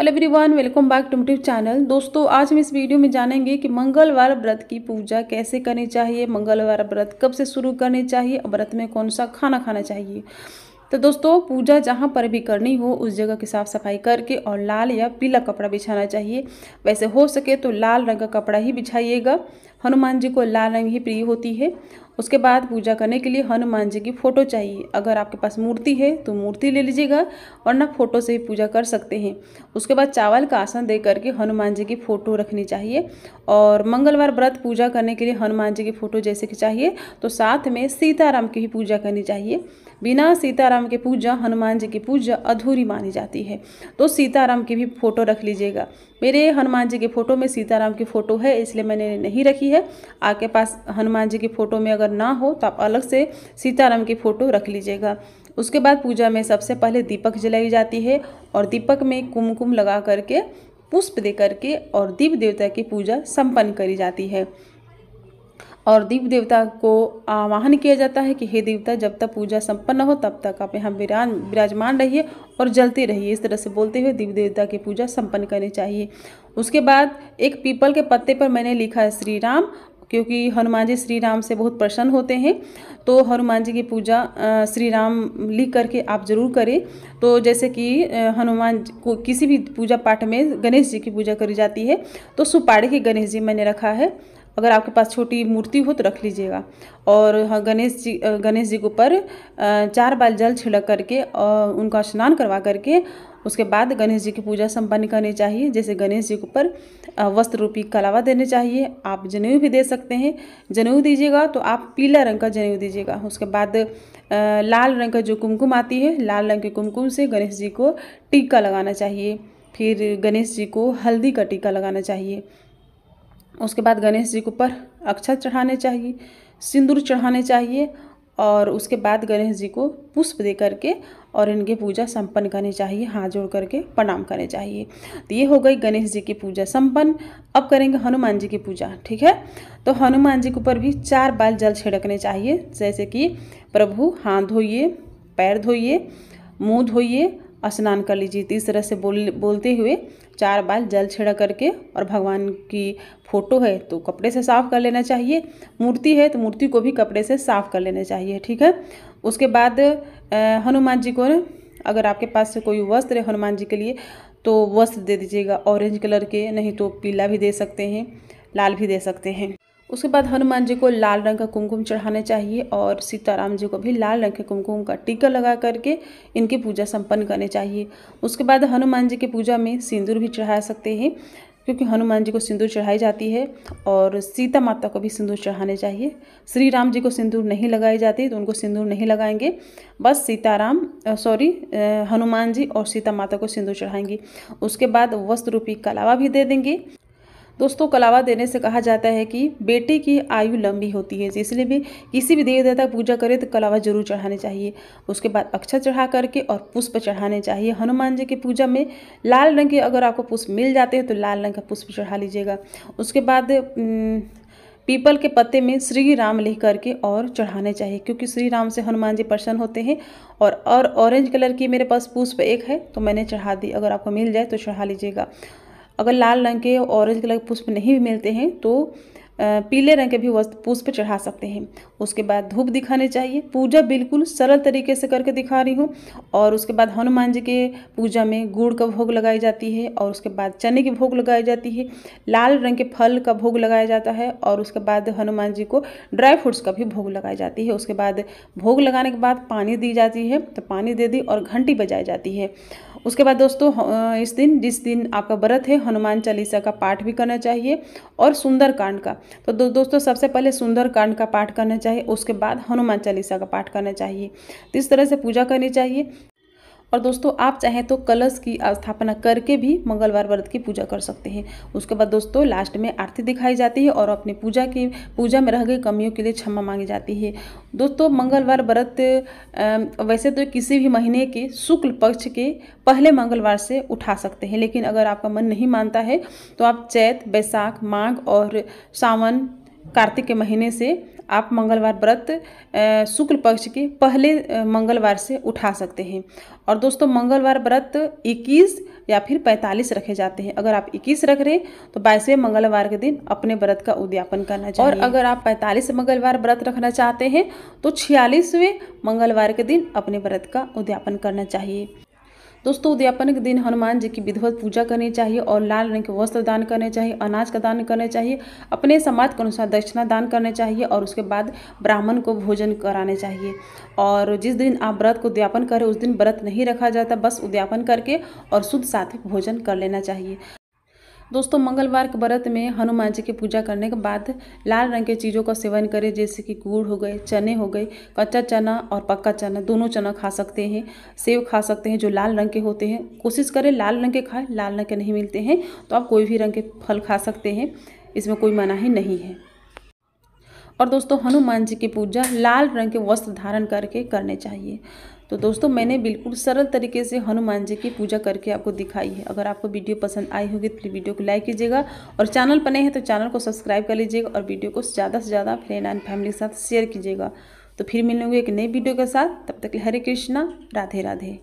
hello everyone welcome back to tube channel दोस्तों आज हम इस वीडियो में जानेंगे कि मंगलवार व्रत की पूजा कैसे करनी चाहिए मंगलवार व्रत कब से शुरू करनी चाहिए और व्रत में कौन सा खाना खाना चाहिए तो दोस्तों पूजा जहाँ पर भी करनी हो उस जगह की साफ़ सफाई करके और लाल या पीला कपड़ा बिछाना चाहिए वैसे हो सके तो लाल रंग का कपड़ा ही बिछाइएगा हनुमान जी को लाल रंग ही प्रिय होती है उसके बाद पूजा करने के लिए हनुमान जी की फ़ोटो चाहिए अगर आपके पास मूर्ति है तो मूर्ति ले लीजिएगा और ना फ़ोटो से ही पूजा कर सकते हैं उसके बाद चावल का आसन दे करके हनुमान जी की फ़ोटो रखनी चाहिए और मंगलवार व्रत पूजा करने के लिए हनुमान जी की फ़ोटो जैसे कि चाहिए तो साथ में सीताराम की ही पूजा करनी चाहिए बिना सीताराम के पूजा हनुमान जी की पूजा अधूरी मानी जाती है तो सीताराम की भी फ़ोटो रख लीजिएगा मेरे हनुमान जी के फ़ोटो में सीताराम की फ़ोटो है इसलिए मैंने नहीं रखी है आपके पास हनुमान जी की फ़ोटो में अगर ना हो तो आप अलग से सीताराम की फ़ोटो रख लीजिएगा उसके बाद पूजा में सबसे पहले दीपक जलाई जाती है और दीपक में कुमकुम लगा करके पुष्प दे करके और दीप देवता की पूजा संपन्न करी जाती है और दीप देवता को आवाहन किया जाता है कि हे देवता जब तक पूजा संपन्न हो तब तक आप यहाँ विराज विराजमान रहिए और जलते रहिए इस तरह से बोलते हुए दीप देवता की पूजा संपन्न करनी चाहिए उसके बाद एक पीपल के पत्ते पर मैंने लिखा है श्री राम क्योंकि हनुमान जी श्री राम से बहुत प्रसन्न होते हैं तो हनुमान जी की पूजा श्री राम लिख करके आप जरूर करें तो जैसे कि हनुमान को किसी भी पूजा पाठ में गणेश जी की पूजा करी जाती है तो सुपाड़ी के गणेश जी मैंने रखा है अगर आपके पास छोटी मूर्ति हो तो रख लीजिएगा और हाँ, गणेश जी गणेश जी के ऊपर चार बार जल छिड़क करके और उनका स्नान करवा करके उसके बाद गणेश जी की पूजा संपन्न करनी चाहिए जैसे गणेश जी के ऊपर वस्त्र रूपी कलावा देने चाहिए आप जनेऊ भी दे सकते हैं जनेऊ दीजिएगा तो आप पीला रंग का जनेऊ दीजिएगा उसके बाद लाल रंग का जो कुमकुम आती है लाल रंग के कुमकुम से गणेश जी को टीका लगाना चाहिए फिर गणेश जी को हल्दी का टीका लगाना चाहिए उसके बाद गणेश जी के ऊपर अक्षत चढ़ाने चाहिए सिंदूर चढ़ाने चाहिए और उसके बाद गणेश जी को पुष्प दे करके और इनकी पूजा संपन्न करनी चाहिए हाथ जोड़ करके प्रणाम करने चाहिए तो ये हो गई गणेश जी की पूजा संपन्न अब करेंगे हनुमान जी की पूजा ठीक है तो हनुमान जी के ऊपर भी चार बाल जल छिड़कने चाहिए जैसे कि प्रभु हाथ धोइए पैर धोइए मुँह धोइए स्नान कर लीजिए तो इस तरह से बोल बोलते हुए चार बार जल छिड़क करके और भगवान की फ़ोटो है तो कपड़े से साफ़ कर लेना चाहिए मूर्ति है तो मूर्ति को भी कपड़े से साफ़ कर लेना चाहिए ठीक है उसके बाद हनुमान जी को अगर आपके पास से कोई वस्त्र है हनुमान जी के लिए तो वस्त्र दे दीजिएगा ऑरेंज कलर के नहीं तो पीला भी दे सकते हैं लाल भी दे सकते हैं उसके बाद हनुमान जी को लाल रंग का कुमकुम चढ़ाना चाहिए और सीताराम जी को भी लाल रंग के कुमकुम का टीका लगा करके इनकी पूजा संपन्न करनी चाहिए उसके बाद हनुमान जी की पूजा में सिंदूर भी चढ़ा सकते हैं क्योंकि हनुमान जी को सिंदूर चढ़ाई जाती है और सीता माता को भी सिंदूर चढ़ाने चाहिए श्री राम जी को सिंदूर नहीं लगाई जाती तो उनको सिंदूर नहीं लगाएंगे बस सीताराम सॉरी हनुमान जी और सीता माता को सिंदूर चढ़ाएंगे उसके बाद वस्त्र रूपी कलावा भी दे देंगे दोस्तों कलावा देने से कहा जाता है कि बेटे की आयु लंबी होती है इसलिए भी किसी भी देवी देवता पूजा करें तो कलावा जरूर चढ़ाने चाहिए उसके बाद अक्षर चढ़ा करके और पुष्प चढ़ाने चाहिए हनुमान जी की पूजा में लाल रंग के अगर आपको पुष्प मिल जाते हैं तो लाल रंग का पुष्प चढ़ा लीजिएगा उसके बाद पीपल के पत्ते में श्री राम लिख करके और चढ़ाने चाहिए क्योंकि श्री राम से हनुमान जी प्रसन्न होते हैं और और ऑरेंज कलर की मेरे पास पुष्प एक है तो मैंने चढ़ा दी अगर आपको मिल जाए तो चढ़ा लीजिएगा अगर लाल रंग के ऑरेंज कलर के पुष्प नहीं भी मिलते हैं तो पीले रंग के भी वस्त्र पुष्प चढ़ा सकते हैं उसके बाद धूप दिखाने चाहिए पूजा बिल्कुल सरल तरीके से करके दिखा रही हूँ और उसके बाद हनुमान जी के पूजा में गुड़ का भोग लगाई जाती है और उसके बाद चने की भोग लगाई जाती है लाल रंग के फल का भोग लगाया जाता है और उसके बाद हनुमान जी को ड्राई फ्रूट्स का भी भोग लगाई जाती है उसके बाद भोग लगाने के बाद पानी दी जाती है तो पानी दे दी और घंटी बजाई जाती है उसके बाद दोस्तों इस दिन जिस दिन आपका व्रत है हनुमान चालीसा का पाठ भी करना चाहिए और सुंदरकांड का तो दो, दोस्तों सबसे पहले सुंदरकांड का पाठ करना चाहिए उसके बाद हनुमान चालीसा का पाठ करना चाहिए इस तरह से पूजा करनी चाहिए और दोस्तों आप चाहें तो कलश की स्थापना करके भी मंगलवार व्रत की पूजा कर सकते हैं उसके बाद दोस्तों लास्ट में आरती दिखाई जाती है और अपनी पूजा की पूजा में रह गई कमियों के लिए क्षमा मांगी जाती है दोस्तों मंगलवार व्रत वैसे तो किसी भी महीने के शुक्ल पक्ष के पहले मंगलवार से उठा सकते हैं लेकिन अगर आपका मन नहीं मानता है तो आप चैत बैसाख माघ और सावन कार्तिक के महीने से आप मंगलवार व्रत शुक्ल पक्ष के पहले मंगलवार से उठा सकते हैं और दोस्तों मंगलवार व्रत 21 या फिर 45 रखे जाते हैं अगर आप 21 रख रहे हैं तो बाईसवें मंगलवार के दिन अपने व्रत का उद्यापन करना चाहिए और अगर आप 45 मंगलवार व्रत रखना चाहते हैं तो छियालीसवें मंगलवार के दिन अपने व्रत का उद्यापन करना चाहिए दोस्तों उद्यापन के दिन हनुमान जी की विधिवत पूजा करनी चाहिए और लाल रंग के वस्त्र दान करने चाहिए अनाज का दान करने चाहिए अपने समाज के अनुसार दक्षिणा दान करने चाहिए और उसके बाद ब्राह्मण को भोजन कराने चाहिए और जिस दिन आप व्रत को उद्यापन करें उस दिन व्रत नहीं रखा जाता बस उद्यापन करके और शुद्ध साथ भोजन कर लेना चाहिए दोस्तों मंगलवार के व्रत में हनुमान जी की पूजा करने के बाद लाल रंग के चीज़ों का सेवन करें जैसे कि गुड़ हो गए चने हो गए कच्चा चना और पक्का चना दोनों चना खा सकते हैं सेब खा सकते हैं जो लाल रंग के होते हैं कोशिश करें लाल रंग के खाएं लाल रंग के नहीं मिलते हैं तो आप कोई भी रंग के फल खा सकते हैं इसमें कोई मनाही नहीं है और दोस्तों हनुमान जी की पूजा लाल रंग के वस्त्र धारण करके करने चाहिए तो दोस्तों मैंने बिल्कुल सरल तरीके से हनुमान जी की पूजा करके आपको दिखाई है अगर आपको वीडियो पसंद आई होगी तो वीडियो को लाइक कीजिएगा और चैनल पर नए हैं तो चैनल को सब्सक्राइब कर लीजिएगा और वीडियो को ज़्यादा से ज़्यादा फ्रेंड एंड फैमिली के साथ शेयर कीजिएगा तो फिर मिलेंगे एक नई वीडियो के साथ तब तक हरे कृष्णा राधे राधे